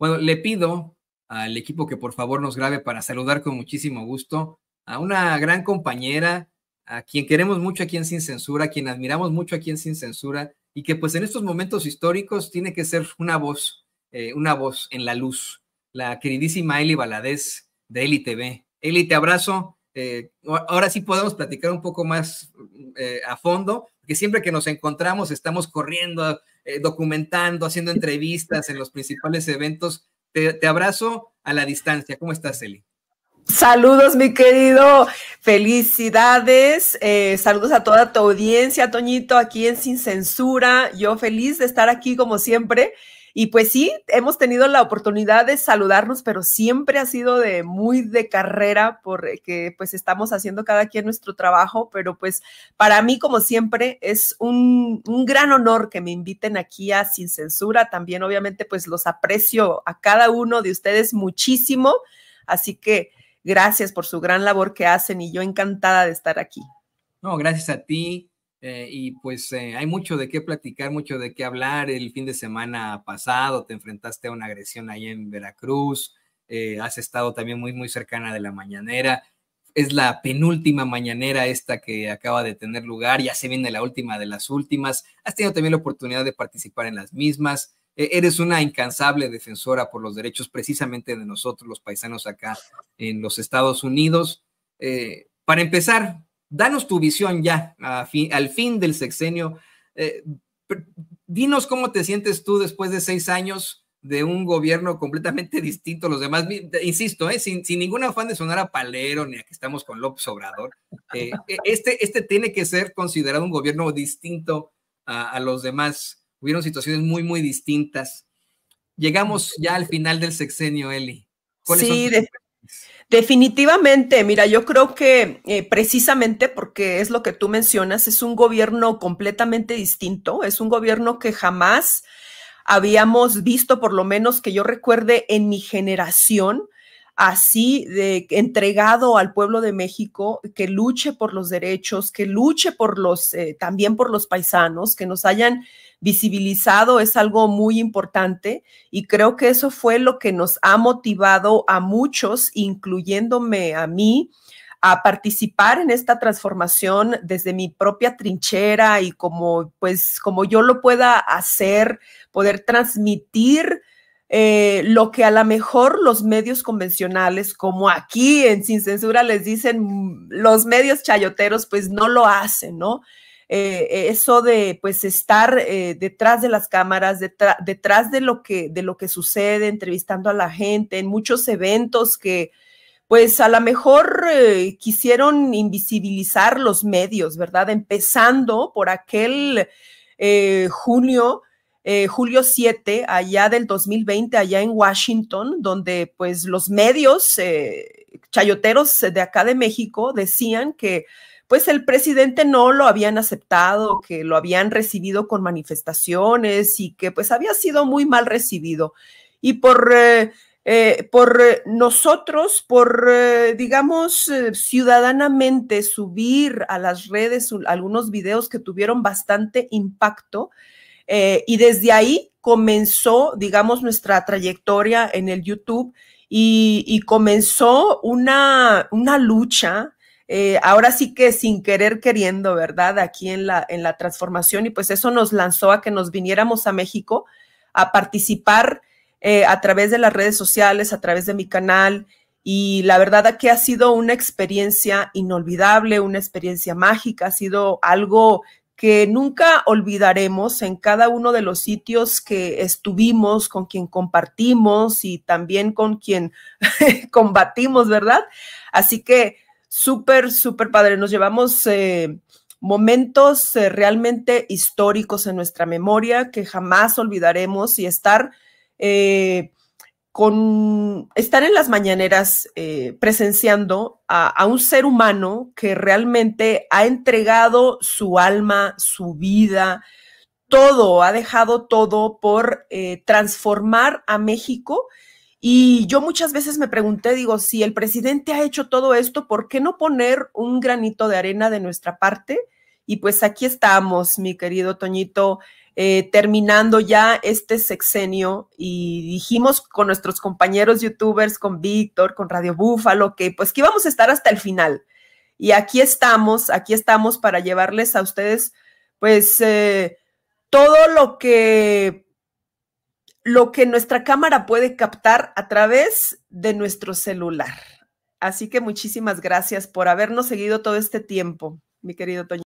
Bueno, le pido al equipo que por favor nos grabe para saludar con muchísimo gusto a una gran compañera, a quien queremos mucho aquí en Sin Censura, a quien admiramos mucho aquí en Sin Censura, y que pues en estos momentos históricos tiene que ser una voz, eh, una voz en la luz, la queridísima Eli Valadez de Eli TV. Eli, te abrazo. Eh, ahora sí podemos platicar un poco más eh, a fondo, porque siempre que nos encontramos estamos corriendo, eh, documentando, haciendo entrevistas en los principales eventos. Te, abrazo a la distancia. ¿Cómo estás, Eli? Saludos, mi querido. Felicidades. Eh, saludos a toda tu audiencia, Toñito, aquí en Sin Censura. Yo feliz de estar aquí como siempre. Y pues sí, hemos tenido la oportunidad de saludarnos, pero siempre ha sido de muy de carrera porque eh, pues estamos haciendo cada quien nuestro trabajo, pero pues para mí como siempre es un, un gran honor que me inviten aquí a Sin Censura. También obviamente pues los aprecio a cada uno de ustedes muchísimo. Así que gracias por su gran labor que hacen y yo encantada de estar aquí. No, gracias a ti, eh, y pues eh, hay mucho de qué platicar, mucho de qué hablar. El fin de semana pasado te enfrentaste a una agresión ahí en Veracruz, eh, has estado también muy, muy cercana de la mañanera. Es la penúltima mañanera esta que acaba de tener lugar, ya se viene la última de las últimas. Has tenido también la oportunidad de participar en las mismas. Eres una incansable defensora por los derechos precisamente de nosotros, los paisanos acá en los Estados Unidos. para empezar, danos tu visión ya al fin del sexenio. Eh, dinos cómo te sientes tú después de seis años de un gobierno completamente distinto a los demás. Insisto, eh, sin, ningún afán de sonar a palero ni a que estamos con López Obrador, eh, este, este tiene que ser considerado un gobierno distinto a, los demás. Hubieron situaciones muy, muy distintas. Llegamos ya al final del sexenio, Eli. sí, Definitivamente, mira, yo creo que eh, precisamente porque es lo que tú mencionas, es un gobierno completamente distinto, es un gobierno que jamás habíamos visto, por lo menos que yo recuerde en mi generación, así de entregado al pueblo de México que luche por los derechos, que luche por los eh, también por los paisanos, que nos hayan visibilizado es algo muy importante y creo que eso fue lo que nos ha motivado a muchos, incluyéndome a mí, a participar en esta transformación desde mi propia trinchera y como pues como yo lo pueda hacer, poder transmitir eh, lo que a lo mejor los medios convencionales, como aquí en Sin Censura les dicen mm, los medios chayoteros, pues no lo hacen, ¿no? Eh, eh, eso de pues estar detrás de las cámaras, detrás de lo, que, de lo que sucede, entrevistando a la gente, en muchos eventos que pues a lo mejor quisieron invisibilizar los medios, ¿verdad? Empezando por aquel junio eh, julio 7, allá del 2020, allá en Washington, donde pues los medios eh, chayoteros de acá de México decían que pues el presidente no lo habían aceptado, que lo habían recibido con manifestaciones y que pues había sido muy mal recibido. Y por... Eh, por nosotros, por, digamos, ciudadanamente subir a las redes algunos videos que tuvieron bastante impacto, eh, y desde ahí comenzó, digamos, nuestra trayectoria en el YouTube y, comenzó una, una lucha. Eh, ahora sí que sin querer queriendo, ¿verdad? Aquí en la, en la transformación y pues eso nos lanzó a que nos viniéramos a México a participar eh, a través de las redes sociales, a través de mi canal. Y la verdad que ha sido una experiencia inolvidable, una experiencia mágica, ha sido algo que nunca olvidaremos en cada uno de los sitios que estuvimos, con quien compartimos y también con quien combatimos, ¿verdad? Así que súper, súper padre. Nos llevamos eh, momentos eh, realmente históricos en nuestra memoria que jamás olvidaremos y estar... Eh, con estar en las mañaneras eh, presenciando a, un ser humano que realmente ha entregado su alma, su vida, todo, ha dejado todo por eh, transformar a México. Y yo muchas veces me pregunté, digo, si el presidente ha hecho todo esto, ¿por qué no poner un granito de arena de nuestra parte? Y pues aquí estamos, mi querido Toñito. Eh, terminando ya este sexenio y dijimos con nuestros compañeros youtubers, con Víctor, con Radio Búfalo, que pues que íbamos a estar hasta el final. Y aquí estamos, aquí estamos para llevarles a ustedes pues eh, todo lo que lo que nuestra cámara puede captar a través de nuestro celular. Así que muchísimas gracias por habernos seguido todo este tiempo, mi querido Toño.